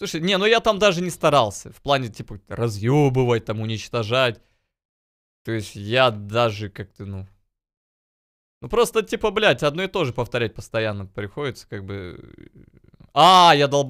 Слушай, не, ну я там даже не старался. В плане, типа, разъебывать, там, уничтожать. То есть я даже как-то, ну... Ну просто, типа, блядь, одно и то же повторять постоянно приходится, как бы... А, я долба...